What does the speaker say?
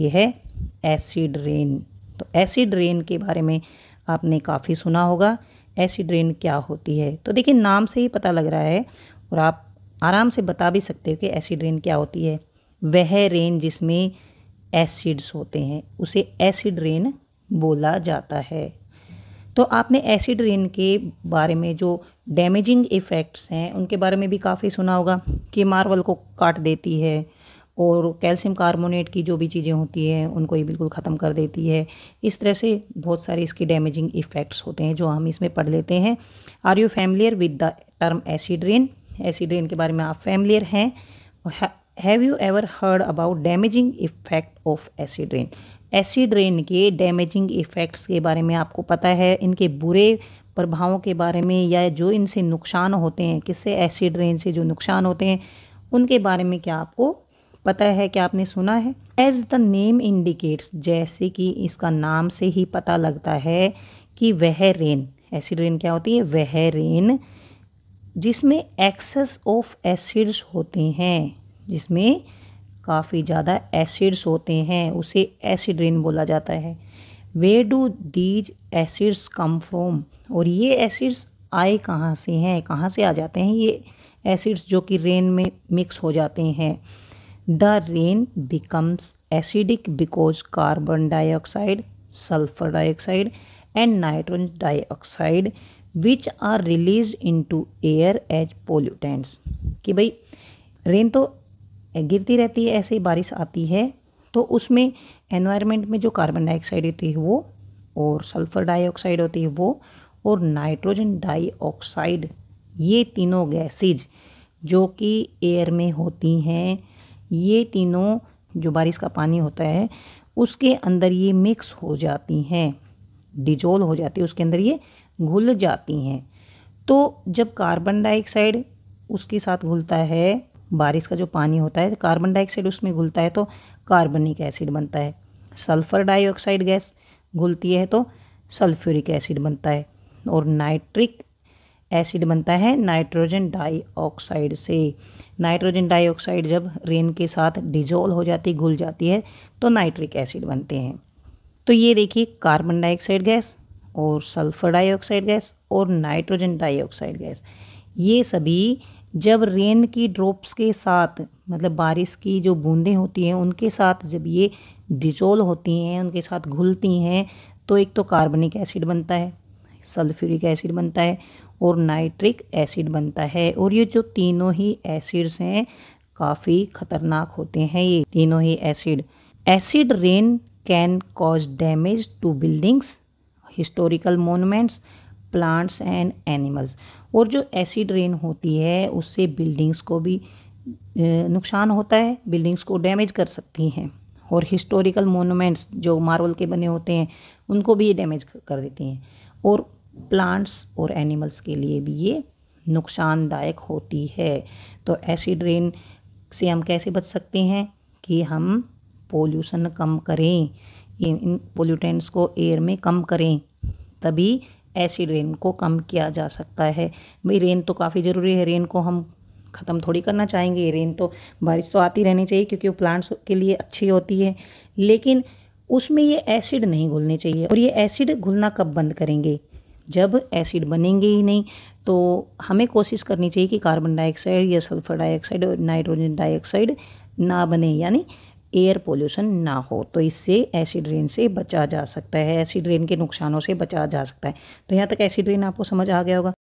ये है acid rain तो एसिड रेन के बारे में आपने काफ़ी सुना होगा एसिड रेन क्या होती है तो देखिए नाम से ही पता लग रहा है और आप आराम से बता भी सकते हो कि एसिड रेन क्या होती है वह रेन जिसमें एसिड्स होते हैं उसे एसिड रेन बोला जाता है तो आपने एसिड रेन के बारे में जो डैमेजिंग इफ़ेक्ट्स हैं उनके बारे में भी काफ़ी सुना होगा कि मार्वल को काट देती है और कैल्शियम कार्बोनेट की जो भी चीज़ें होती हैं उनको ये बिल्कुल ख़त्म कर देती है इस तरह से बहुत सारे इसके डैमेजिंग इफ़ेक्ट्स होते हैं जो हम इसमें पढ़ लेते हैं are you familiar with the term acid rain acid rain के बारे में आप फैमिलियर हैं have you ever heard about damaging effect of acid rain acid rain के डैमेजिंग इफ़ेक्ट्स के बारे में आपको पता है इनके बुरे प्रभावों के बारे में या जो इनसे नुकसान होते हैं किससे एसिड रेन से जो नुकसान होते हैं उनके बारे में क्या आपको पता है कि आपने सुना है एज द नेम इंडिकेट्स जैसे कि इसका नाम से ही पता लगता है कि वह रेन एसिड रेन क्या होती है वह रेन जिसमें एक्सेस ऑफ एसिड्स होते हैं जिसमें काफ़ी ज़्यादा एसिड्स होते हैं उसे एसिड रेन बोला जाता है where do these acids come from और ये एसिड्स आए कहाँ से हैं कहाँ से आ जाते हैं ये एसिड्स जो कि रेन में मिक्स हो जाते हैं the rain becomes acidic because carbon dioxide sulphur dioxide and nitrogen dioxide which are release into air as pollutants कि भाई रेन तो गिरती रहती है ऐसे ही बारिश आती है तो उसमें एनवायरमेंट में जो कार्बन डाइऑक्साइड होती है वो और सल्फर डाइऑक्साइड होती है वो और नाइट्रोजन डाइऑक्साइड ये तीनों गैसेज जो कि एयर में होती हैं ये तीनों जो बारिश का पानी होता है उसके अंदर ये मिक्स हो जाती हैं डिजोल हो जाती है उसके अंदर ये घुल जाती हैं तो जब कार्बन डाइऑक्साइड उसके साथ घुलता है बारिश का जो पानी होता है कार्बन डाइऑक्साइड उसमें घुलता है तो कार्बनिक एसिड बनता है सल्फ़र डाइऑक्साइड गैस घुलती है तो सल्फ्यूरिक एसिड बनता है और नाइट्रिक एसिड बनता है नाइट्रोजन डाइऑक्साइड से नाइट्रोजन डाइऑक्साइड जब रेन के साथ डिजोल हो जाती घुल जाती है तो नाइट्रिक एसिड बनते हैं तो ये देखिए कार्बन डाइऑक्साइड गैस और सल्फर डाइऑक्साइड गैस और नाइट्रोजन डाइऑक्साइड गैस ये सभी जब रेन की ड्रॉप्स के साथ मतलब बारिश की जो बूंदें होती हैं उनके साथ जब ये डिजोल होती हैं उनके साथ घुलती हैं तो एक तो कार्बनिक एसिड बनता है सल्फ्यूरिक एसिड बनता है और नाइट्रिक एसिड बनता है और ये जो तीनों ही एसिड्स हैं काफ़ी खतरनाक होते हैं ये तीनों ही acid acid rain can cause damage to buildings historical monuments plants and animals और जो एसिड रेन होती है उससे बिल्डिंग्स को भी नुकसान होता है बिल्डिंग्स को डैमेज कर सकती हैं और हिस्टोरिकल मोनूमेंट्स जो मार्बल के बने होते हैं उनको भी ये डैमेज कर देती हैं और प्लांट्स और एनिमल्स के लिए भी ये नुकसानदायक होती है तो एसिड रेन से हम कैसे बच सकते हैं कि हम पोल्यूशन कम करें इन पोल्यूटेंट्स को एयर में कम करें तभी एसिड रेन को कम किया जा सकता है भाई रेन तो काफ़ी ज़रूरी है रेन को हम ख़त्म थोड़ी करना चाहेंगे रेन तो बारिश तो आती रहनी चाहिए क्योंकि वो प्लांट्स के लिए अच्छी होती है लेकिन उसमें ये एसिड नहीं घुलने चाहिए और ये एसिड घुलना कब बंद करेंगे जब एसिड बनेंगे ही नहीं तो हमें कोशिश करनी चाहिए कि कार्बन डाइऑक्साइड या सल्फर डाइऑक्साइड और नाइट्रोजन डाइऑक्साइड ना बने यानी एयर पोल्यूशन ना हो तो इससे एसिड रेन से बचा जा सकता है एसिड रेन के नुकसानों से बचा जा सकता है तो यहाँ तक एसिड रेन आपको समझ आ गया होगा